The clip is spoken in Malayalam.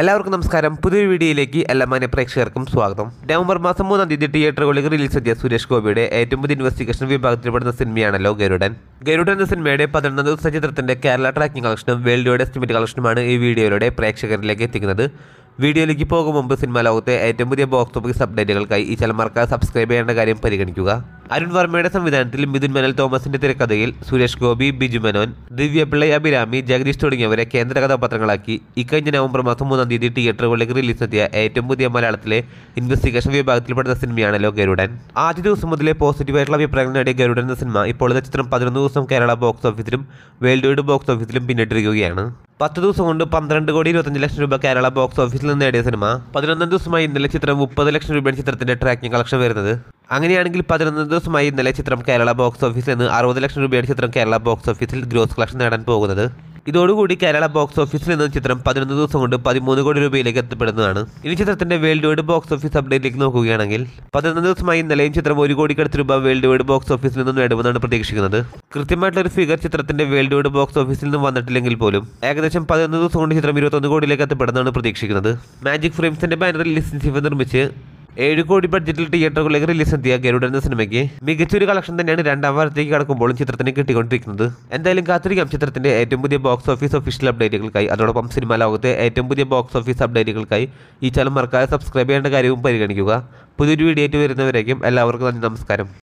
എല്ലാവർക്കും നമസ്കാരം പുതിയൊരു വീഡിയോയിലേക്ക് എല്ലാ മാന്യ പ്രേക്ഷകർക്കും സ്വാഗതം നവംബർ മാസം മൂന്നാം തീയതി തിയേറ്ററുകളിൽ റിലീസ് ചെയ്ത സുരേഷ് ഗോപിയുടെ ഏറ്റവും പുതിയ ഇൻവെസ്റ്റിഗേഷൻ വിഭാഗത്തിൽപ്പെടുന്ന സിനിമയാണല്ലോ ഗരുഡൻ ഗരുഡൻ എന്ന സിനിമയുടെ പതിനൊന്നാം ദിവസ ചിത്രത്തിൻ്റെ കേരള ട്രാക്കിംഗ് കളക്ഷനും വേൾഡ് വൈഡ് എസ്റ്റിമേറ്റ് കളക്ഷനുമാണ് ഈ വീഡിയോയിലൂടെ പ്രേക്ഷകരിലേക്ക് എത്തിക്കുന്നത് വീഡിയോയിലേക്ക് പോകും മുമ്പ് സിനിമാ ലോകത്തെ ഏറ്റവും പുതിയ ബോക്സ് ഓഫീസ് അപ്ഡേറ്റുകൾക്കായി ഈ ചാനൽ മറക്കാതെ സബ്സ്ക്രൈബ് ചെയ്യേണ്ട കാര്യം പരിഗണിക്കുക അരുൺ വർമ്മയുടെ സംവിധാനത്തിൽ മിഥുൻ മനൽ തോമസിന്റെ തിരക്കഥയിൽ സുരേഷ് ഗോപി ബിജു മേനോൻ ദിവ്യപിള്ളൈ അഭിരാമി ജഗദീഷ് തുടങ്ങിയവരെ കേന്ദ്ര കഥാപാത്രങ്ങളാക്കി ഇക്കഴിഞ്ഞ നവംബർ മാസം മൂന്നാം തീയതി തിയേറ്ററുകളിലേക്ക് റിലീസെത്തിയ ഏറ്റവും പുതിയ മലയാളത്തിലെ ഇൻവെസ്റ്റിഗേഷൻ വിഭാഗത്തിൽപ്പെടുന്ന സിനിമയാണല്ലോ ഗരുഡൻ ആദ്യ ദിവസം മുതലേ പോസിറ്റീവായിട്ടുള്ള അഭിപ്രായങ്ങൾ നേടിയ ഗരുഡൻ എന്ന സിനിമ ഇപ്പോഴത്തെ ചിത്രം പതിനൊന്ന് ദിവസം കേരള ബോക്സ് ഓഫീസിലും വേൾഡ് വൈഡ് ബോക്സ് ഓഫീസിലും പിന്നിട്ടിരിക്കുകയാണ് പത്ത് ദിവസം കൊണ്ട് പന്ത്രണ്ട് കോടി ഇരുപത്തഞ്ച് ലക്ഷം രൂപ കേരള ബോക്സ് ഓഫീസിൽ നിന്ന് നേടിയ സിനിമ പതിനൊന്നാം ദിവസമായി ഇന്നലെ ചിത്രം മുപ്പത് ലക്ഷം രൂപയുടെ ചിത്രത്തിന്റെ ട്രാക്കിംഗ് കളക്ഷൻ വരുന്നത് അങ്ങനെയാണെങ്കിൽ പതിനൊന്നാം ദിവസമായി ഇന്നലെ ചിത്രം കേരള ബോക്സ് ഓഫീസിൽ നിന്ന് അറുപത് ലക്ഷം രൂപയാണ് ചിത്രം കേരള ബോക്സ് ഓഫീസിൽ ഗ്രോസ് കളക്ഷൻ നേടാൻ പോകുന്നത് ഇതോടുകൂടി കേരള ബോക്സ് ഓഫീസിൽ നിന്ന് ചിത്രം പതിനൊന്ന് ദിവസം കൊണ്ട് പതിമൂന്ന് കോടി രൂപയിലേക്ക് എത്തപ്പെടുന്നതാണ് ഇനി ചിത്രത്തിന്റെ വേൾഡ് വൈഡ് ബോക്സ് ഓഫീസ് അപ്ഡേറ്റിലേക്ക് നോക്കുകയാണെങ്കിൽ പതിനൊന്ന് ദിവസമായി ഇന്നലെയും ചിത്രം ഒരു കോടിക്കടുത്ത് രൂപ വേൾഡ് വൈഡ് ബോക്സ് ഓഫീസിൽ നിന്ന് നേടുമെന്നാണ് പ്രതീക്ഷിക്കുന്നത് കൃത്യമായിട്ടുള്ള ഒരു ഫിഗർ ചിത്രത്തിന്റെ വേൾഡ് വൈഡ് ബോക്സ് ഓഫീസിൽ നിന്ന് വന്നിട്ടില്ലെങ്കിൽ പോലും ഏകദേശം പതിനൊന്ന് ദിവസം കൊണ്ട് ചിത്രം ഇരുപത്തൊന്ന് കോടിയിലേക്ക് എത്തപ്പെടുന്നതാണ് പ്രതീക്ഷിക്കുന്നത് മാജിക് ഫ്രെയിംസിന്റെ ബാനറിൽ ലിസിൻ നിർമ്മിച്ച് ഏഴ് കോടി ബഡ്ജറ്റിൽ തിയേറ്ററുകളിലേക്ക് റിലീസ് എത്തിയ ഗരുഡ് എന്ന സിനിമയ്ക്ക് മികച്ചൊരു കളക്ഷൻ തന്നെയാണ് രണ്ടാം വാരത്തേക്ക് കടക്കുമ്പോഴും ചിത്രത്തിന് കിട്ടിക്കൊണ്ടിരിക്കുന്നത് എന്തായാലും കാത്തിരിക്കാം ചിത്രത്തിന്റെ ഏറ്റവും പുതിയ ബോക്സ് ഓഫീസ് ഒഫീഷ്യൽ അപ്ഡേറ്റുകൾക്കായി അതോടൊപ്പം സിനിമാ ലോകത്തെ ഏറ്റവും പുതിയ ബോക്സ് ഓഫീസ് അപ്ഡേറ്റുകൾക്കായി ഈ ചാനൽ മറക്കാതെ സബ്സ്ക്രൈബ് ചെയ്യേണ്ട കാര്യവും പരിഗണിക്കുക പുതിയൊരു വീഡിയോ ആയിട്ട് വരുന്നവരേക്കും എല്ലാവർക്കും നന്ദി നമസ്കാരം